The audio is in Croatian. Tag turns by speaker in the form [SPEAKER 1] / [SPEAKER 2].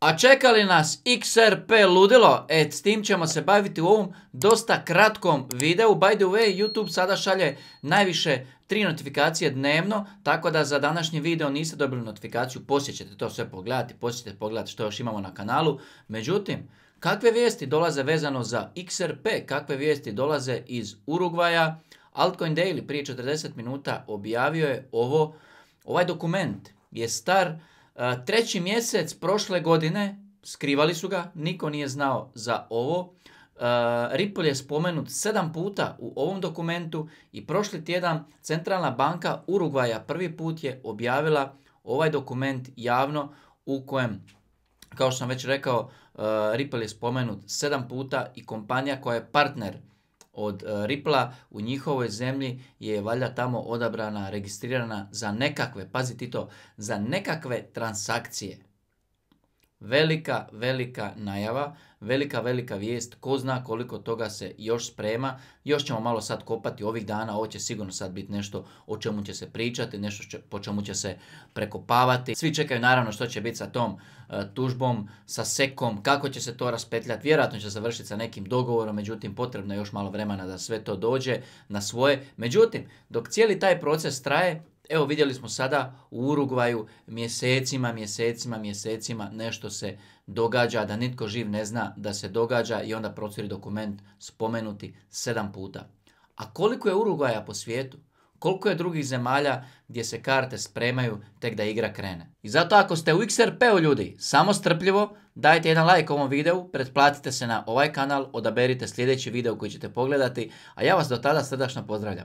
[SPEAKER 1] A čeka li nas XRP ludilo? E, s tim ćemo se baviti u ovom dosta kratkom videu. By the way, YouTube sada šalje najviše tri notifikacije dnevno, tako da za današnji video niste dobili notifikaciju, posjećate to sve pogledati, posjećate ćete pogledati što još imamo na kanalu. Međutim, kakve vijesti dolaze vezano za XRP, kakve vijesti dolaze iz Urugvaja? Altcoin Daily prije 40 minuta objavio je ovo, ovaj dokument je star E, treći mjesec prošle godine, skrivali su ga, niko nije znao za ovo. E, Ripple je spomenut sedam puta u ovom dokumentu i prošli tjedan Centralna banka Urugvaja prvi put je objavila ovaj dokument javno u kojem kao što sam već rekao, e, Ripple je spomenut sedam puta i kompanija koja je partner od e, Ripla u njihovoj zemlji je valjda tamo odabrana, registrirana za nekakve, pazi ti to, za nekakve transakcije velika, velika najava, velika, velika vijest, ko zna koliko toga se još sprema, još ćemo malo sad kopati ovih dana, ovo će sigurno sad biti nešto o čemu će se pričati, nešto će, po čemu će se prekopavati. Svi čekaju naravno što će biti sa tom e, tužbom, sa sekom, kako će se to raspetljati, vjerojatno će završiti sa nekim dogovorom, međutim potrebno je još malo vremena da sve to dođe na svoje. Međutim, dok cijeli taj proces traje, Evo vidjeli smo sada u Urugvaju mjesecima, mjesecima, mjesecima nešto se događa, da nitko živ ne zna da se događa i onda procuri dokument spomenuti sedam puta. A koliko je Urugvaja po svijetu? Koliko je drugih zemalja gdje se karte spremaju tek da igra krene? I zato ako ste u XRP-u ljudi, samo strpljivo, dajte jedan like ovom videu, pretplatite se na ovaj kanal, odaberite sljedeći video koji ćete pogledati, a ja vas do tada srdačno pozdravljam.